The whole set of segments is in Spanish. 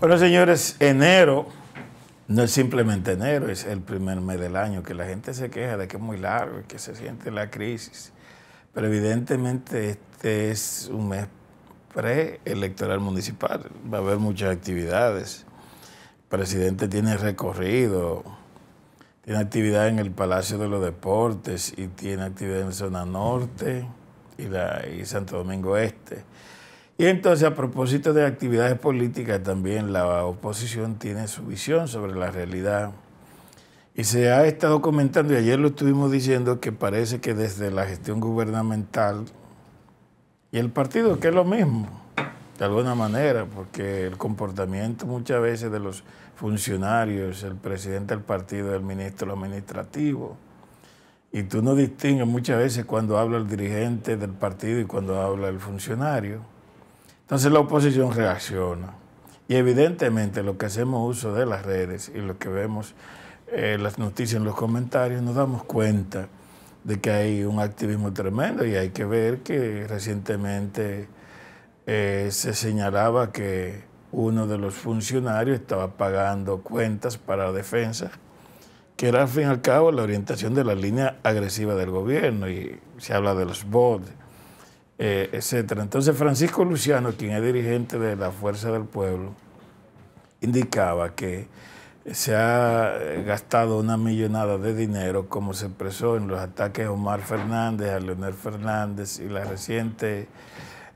Bueno, señores, enero no es simplemente enero, es el primer mes del año, que la gente se queja de que es muy largo y que se siente la crisis. Pero evidentemente este es un mes preelectoral municipal, va a haber muchas actividades. El presidente tiene recorrido, tiene actividad en el Palacio de los Deportes y tiene actividad en zona norte y, la, y Santo Domingo Este. Y entonces, a propósito de actividades políticas, también la oposición tiene su visión sobre la realidad. Y se ha estado comentando, y ayer lo estuvimos diciendo, que parece que desde la gestión gubernamental y el partido, que es lo mismo, de alguna manera, porque el comportamiento muchas veces de los funcionarios, el presidente del partido, el ministro administrativo, y tú no distingues muchas veces cuando habla el dirigente del partido y cuando habla el funcionario entonces la oposición reacciona. Y evidentemente lo que hacemos uso de las redes y lo que vemos eh, las noticias en los comentarios, nos damos cuenta de que hay un activismo tremendo y hay que ver que recientemente eh, se señalaba que uno de los funcionarios estaba pagando cuentas para la defensa, que era al fin y al cabo la orientación de la línea agresiva del gobierno y se habla de los bots. Eh, Entonces Francisco Luciano, quien es dirigente de la Fuerza del Pueblo, indicaba que se ha eh, gastado una millonada de dinero, como se expresó en los ataques a Omar Fernández, a Leonel Fernández y la reciente,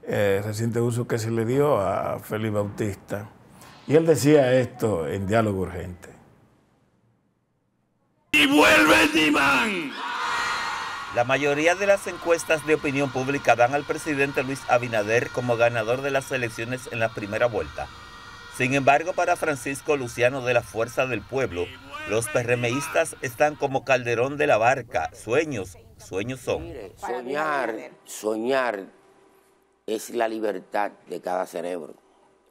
eh, reciente uso que se le dio a Felipe Bautista. Y él decía esto en diálogo urgente. Y vuelve Dimán. La mayoría de las encuestas de opinión pública dan al presidente Luis Abinader como ganador de las elecciones en la primera vuelta. Sin embargo, para Francisco Luciano de la Fuerza del Pueblo, los PRMistas están como Calderón de la Barca. Sueños, sueños son. Soñar, soñar es la libertad de cada cerebro.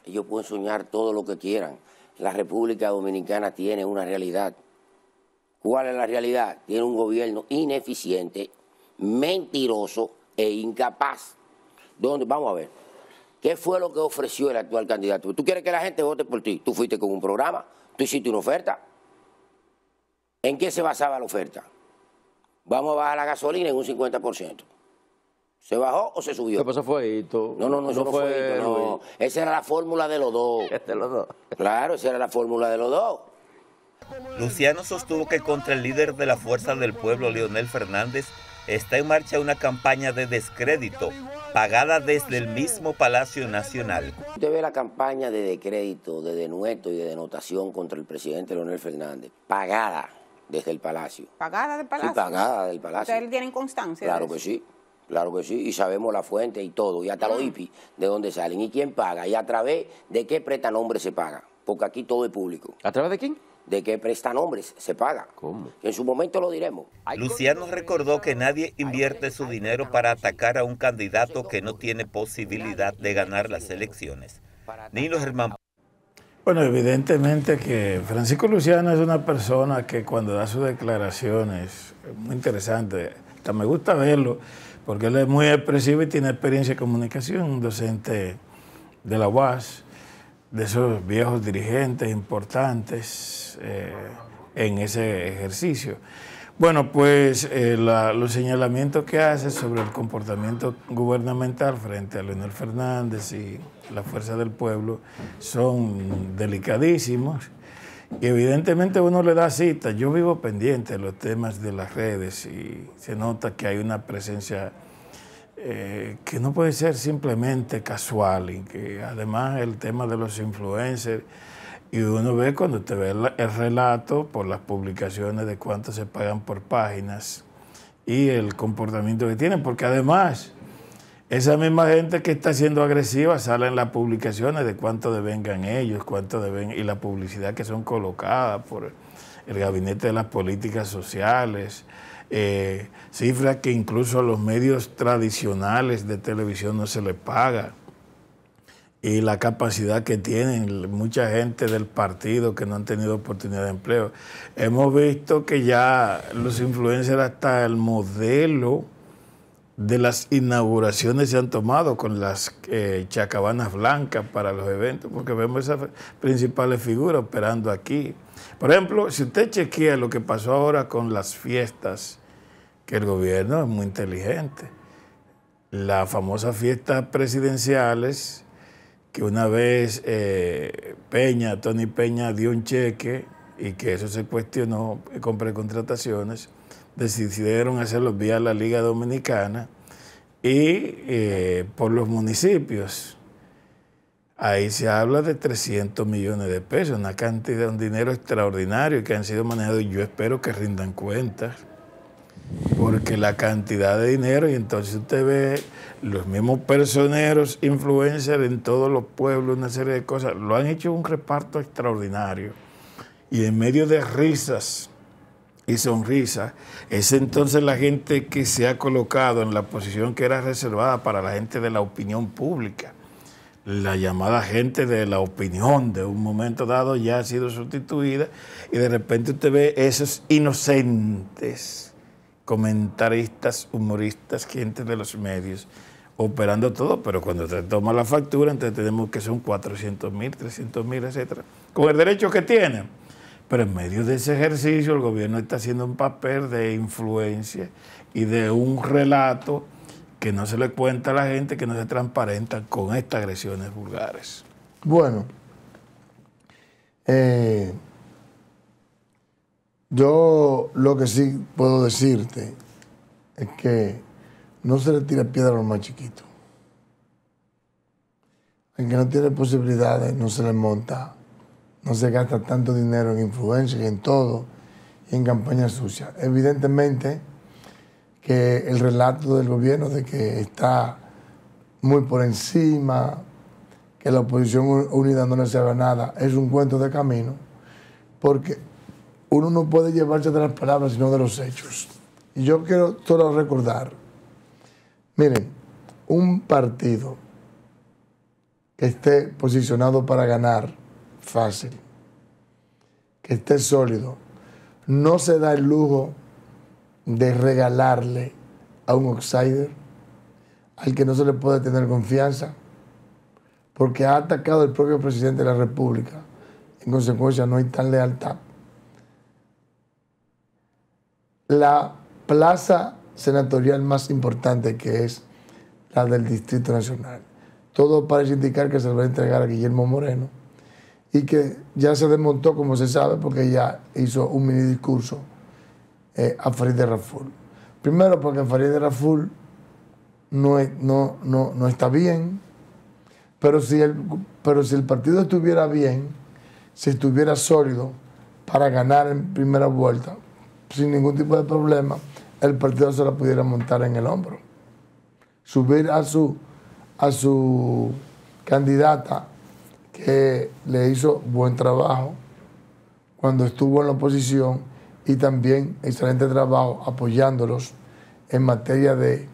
Ellos pueden soñar todo lo que quieran. La República Dominicana tiene una realidad ¿Cuál es la realidad? Tiene un gobierno ineficiente, mentiroso e incapaz. Vamos a ver. ¿Qué fue lo que ofreció el actual candidato? ¿Tú quieres que la gente vote por ti? Tú fuiste con un programa, tú hiciste una oferta. ¿En qué se basaba la oferta? Vamos a bajar la gasolina en un 50%. ¿Se bajó o se subió? ¿Qué pasó fue No, no, no, eso no fue, Esa era la fórmula de los dos. los dos. Claro, esa era la fórmula de los dos. Luciano sostuvo que contra el líder de la Fuerza del Pueblo, Leonel Fernández, está en marcha una campaña de descrédito pagada desde el mismo Palacio Nacional. Usted ve la campaña de descrédito, de denueto y de denotación contra el presidente Leonel Fernández, pagada desde el Palacio. ¿Pagada del Palacio? pagada del Palacio. ¿Ustedes tienen constancia? Claro que sí. Claro que sí, y sabemos la fuente y todo, y hasta los mm. IPI, de dónde salen y quién paga, y a través de qué nombre se paga, porque aquí todo es público. ¿A través de quién? de que presta nombres se paga. ¿Cómo? En su momento lo diremos. Luciano recordó que nadie invierte su dinero para atacar a un candidato que no tiene posibilidad de ganar las elecciones. Ni los hermanos. Bueno, evidentemente que Francisco Luciano es una persona que cuando da sus declaraciones, es muy interesante, me gusta verlo, porque él es muy expresivo y tiene experiencia en comunicación, docente de la UAS de esos viejos dirigentes importantes eh, en ese ejercicio. Bueno, pues eh, los señalamientos que hace sobre el comportamiento gubernamental frente a Leonel Fernández y la fuerza del pueblo son delicadísimos y evidentemente uno le da cita. Yo vivo pendiente de los temas de las redes y se nota que hay una presencia eh, que no puede ser simplemente casual y que además el tema de los influencers, y uno ve cuando te ve el, relato por las publicaciones de cuánto se pagan por páginas y el comportamiento que tienen, porque además esa misma gente que está siendo agresiva sale en las publicaciones de cuánto devengan ellos, cuánto deben, y la publicidad que son colocadas por el Gabinete de las Políticas Sociales, eh, cifras que incluso a los medios tradicionales de televisión no se les paga y la capacidad que tienen mucha gente del partido que no han tenido oportunidad de empleo. Hemos visto que ya los influencers hasta el modelo de las inauguraciones se han tomado con las eh, chacabanas blancas para los eventos, porque vemos esas principales figuras operando aquí. Por ejemplo, si usted chequea lo que pasó ahora con las fiestas que el gobierno es muy inteligente. Las famosas fiestas presidenciales, que una vez eh, Peña, Tony Peña dio un cheque y que eso se cuestionó eh, con precontrataciones, decidieron hacerlo vía la Liga Dominicana y eh, por los municipios. Ahí se habla de 300 millones de pesos, una cantidad, de dinero extraordinario que han sido manejados y yo espero que rindan cuentas porque la cantidad de dinero, y entonces usted ve los mismos personeros, influencers en todos los pueblos, una serie de cosas, lo han hecho un reparto extraordinario. Y en medio de risas y sonrisas, es entonces la gente que se ha colocado en la posición que era reservada para la gente de la opinión pública. La llamada gente de la opinión de un momento dado ya ha sido sustituida y de repente usted ve esos inocentes comentaristas, humoristas, gente de los medios, operando todo, pero cuando te toma la factura, entonces tenemos que son 400 mil, 300 mil, etcétera, con el derecho que tienen. Pero en medio de ese ejercicio, el gobierno está haciendo un papel de influencia y de un relato que no se le cuenta a la gente, que no se transparenta con estas agresiones vulgares. Bueno, eh, yo lo que sí puedo decirte es que no se le tira piedra a los más chiquitos. El que no tiene posibilidades no se le monta, no se gasta tanto dinero en influencia y en todo, y en campaña sucia. Evidentemente que el relato del gobierno de que está muy por encima, que la oposición unida no le sirve nada, es un cuento de camino, porque uno no puede llevarse de las palabras, sino de los hechos. Y yo quiero solo recordar, miren, un partido que esté posicionado para ganar fácil, que esté sólido, no se da el lujo de regalarle a un outsider al que no se le puede tener confianza, porque ha atacado el propio presidente de la República. En consecuencia, no hay tan lealtad. la plaza senatorial más importante que es la del Distrito Nacional. Todo parece indicar que se va a entregar a Guillermo Moreno y que ya se desmontó, como se sabe, porque ya hizo un mini discurso eh, a de Raful. Primero porque Farideh Raful no, no, no, no está bien, pero si, el, pero si el partido estuviera bien, si estuviera sólido para ganar en primera vuelta, sin ningún tipo de problema, el partido se la pudiera montar en el hombro. Subir a su, a su candidata que le hizo buen trabajo cuando estuvo en la oposición y también excelente trabajo apoyándolos en materia de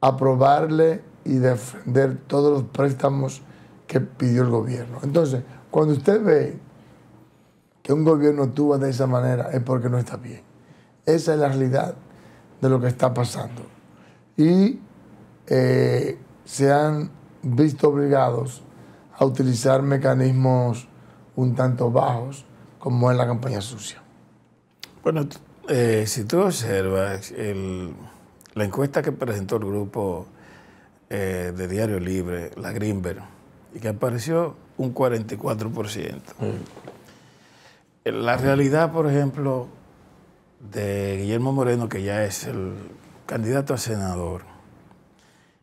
aprobarle y defender todos los préstamos que pidió el gobierno. Entonces, cuando usted ve que un gobierno actúa de esa manera es porque no está bien. Esa es la realidad de lo que está pasando. Y eh, se han visto obligados a utilizar mecanismos un tanto bajos, como es la campaña sucia. Bueno, eh, si tú observas, la encuesta que presentó el grupo eh, de Diario Libre, la Greenberg, y que apareció un 44% la realidad, por ejemplo, de Guillermo Moreno, que ya es el candidato a senador,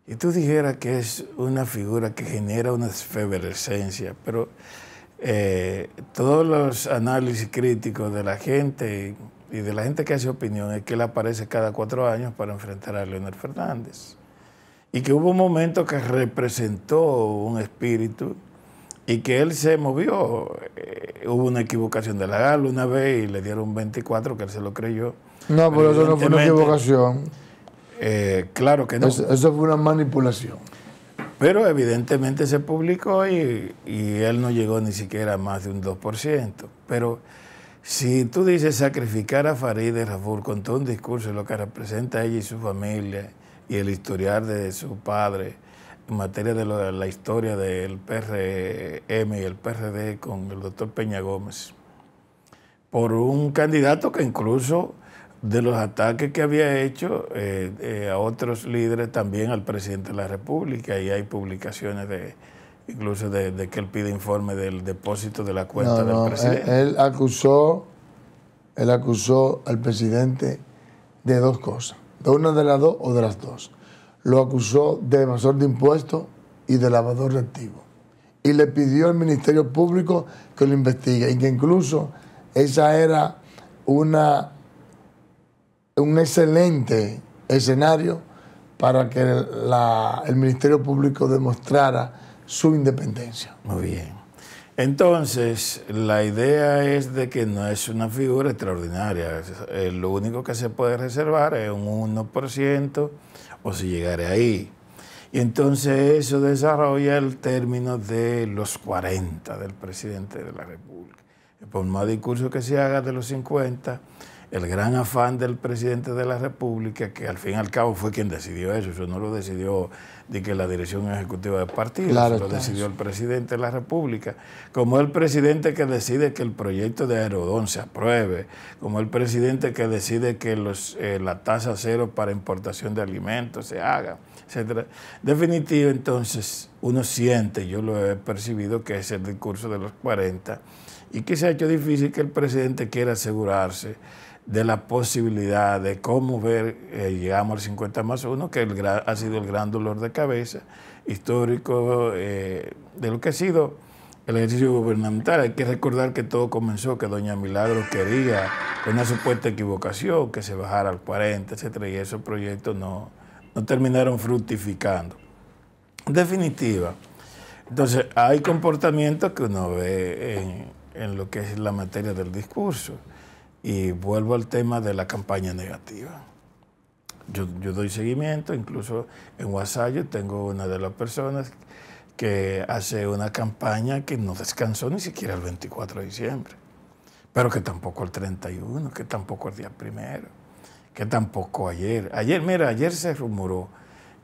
y tú dijeras que es una figura que genera una efervescencia, pero eh, todos los análisis críticos de la gente y de la gente que hace opinión es que él aparece cada cuatro años para enfrentar a Leonel Fernández. Y que hubo un momento que representó un espíritu y que él se movió. Eh, hubo una equivocación de la GAL una vez y le dieron 24, que él se lo creyó. No, pero eso no fue una equivocación. Eh, claro que no. Eso, fue una manipulación. Pero evidentemente se publicó y, él no llegó ni siquiera a más de un 2%. Pero si tú dices sacrificar a Farideh Rafur con todo un discurso lo que representa ella y su familia y el historial de su padre, en materia de, la historia del PRM y el PRD con el doctor Peña Gómez, por un candidato que incluso de los ataques que había hecho eh, eh, a otros líderes, también al presidente de la República, y hay publicaciones de, incluso de, que él pide informe del depósito de la cuenta del presidente. él, acusó, él acusó al presidente de dos cosas, de una de las dos o de las dos lo acusó de evasor de impuestos y de lavador de activos. Y le pidió al Ministerio Público que lo investigue y que incluso esa era una, un excelente escenario para que el Ministerio Público demostrara su independencia. Muy bien. Entonces, la idea es de que no es una figura extraordinaria. Eh, lo único que se puede reservar es un 1% o si llegaré ahí. Y entonces eso desarrolla el término de los 40 del presidente de la República. Por más discurso que se haga de los 50, el gran afán del presidente de la República, que al fin y al cabo fue quien decidió eso, eso no lo decidió de que la dirección ejecutiva del partido, lo decidió el presidente de la República, como el presidente que decide que el proyecto de Aerodón se apruebe, como el presidente que decide que los, eh, la tasa cero para importación de alimentos se haga, etc. Definitivo, entonces, uno siente, yo lo he percibido, que es el discurso de los 40, y que se ha hecho difícil que el presidente quiera asegurarse de la posibilidad de cómo ver, eh, llegamos al 50 más 1, que ha sido el gran dolor de cabeza histórico eh, de lo que ha sido el ejercicio gubernamental. Hay que recordar que todo comenzó, que doña Milagro quería una supuesta equivocación, que se bajara al 40, etcétera, y esos proyectos no, no terminaron fructificando. En definitiva, entonces hay comportamientos que uno ve en lo que es la materia del discurso. Y vuelvo al tema de la campaña negativa. Yo, doy seguimiento, incluso en WhatsApp tengo una de las personas que hace una campaña que no descansó ni siquiera el 24 de diciembre, pero que tampoco el 31, que tampoco el día primero, que tampoco ayer. Ayer, mira, ayer se rumoró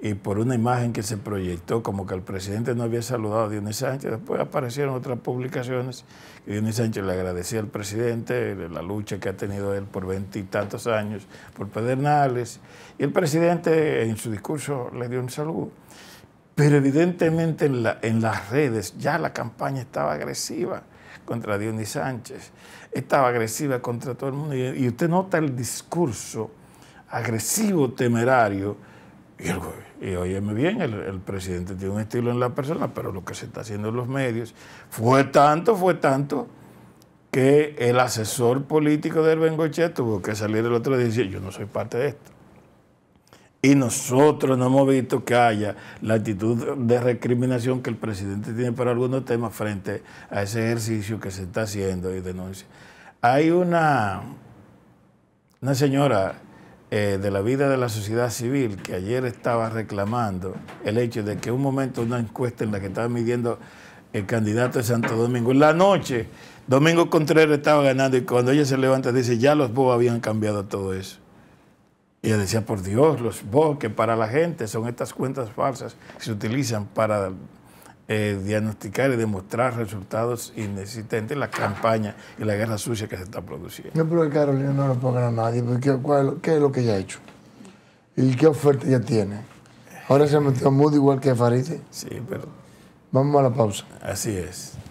y por una imagen que se proyectó como que el presidente no había saludado a Dionis Sánchez. Después aparecieron otras publicaciones que Dionis Sánchez le agradecía al presidente la lucha que ha tenido él por veintitantos años por Pedernales. Y el presidente en su discurso le dio un saludo. Pero evidentemente en, la, las redes ya la campaña estaba agresiva contra Dionis Sánchez, estaba agresiva contra todo el mundo. y usted nota el discurso agresivo, temerario, y, el, óyeme bien, el, presidente tiene un estilo en la persona, pero lo que se está haciendo en los medios fue tanto, fue tanto, que el asesor político del Bengoche tuvo que salir el otro día y decir, yo no soy parte de esto. Y nosotros no hemos visto que haya la actitud de recriminación que el presidente tiene para algunos temas frente a ese ejercicio que se está haciendo y denuncia. Hay una, una señora eh, de la vida de la sociedad civil que ayer estaba reclamando el hecho de que un momento una encuesta en la que estaba midiendo el candidato de Santo Domingo, en la noche, Domingo Contreras estaba ganando y cuando ella se levanta dice, ya los votos habían cambiado todo eso. Y ella decía, por Dios, los votos que para la gente son estas cuentas falsas que se utilizan para eh, diagnosticar y demostrar resultados inexistentes en la campaña y la guerra sucia que se está produciendo. No pero Carolina no lo pongan a nadie, porque ¿qué es lo que ella ha hecho? ¿Y qué oferta ya tiene? Ahora se metió metido muy igual que Farise. Sí, pero... Vamos a la pausa. Así es.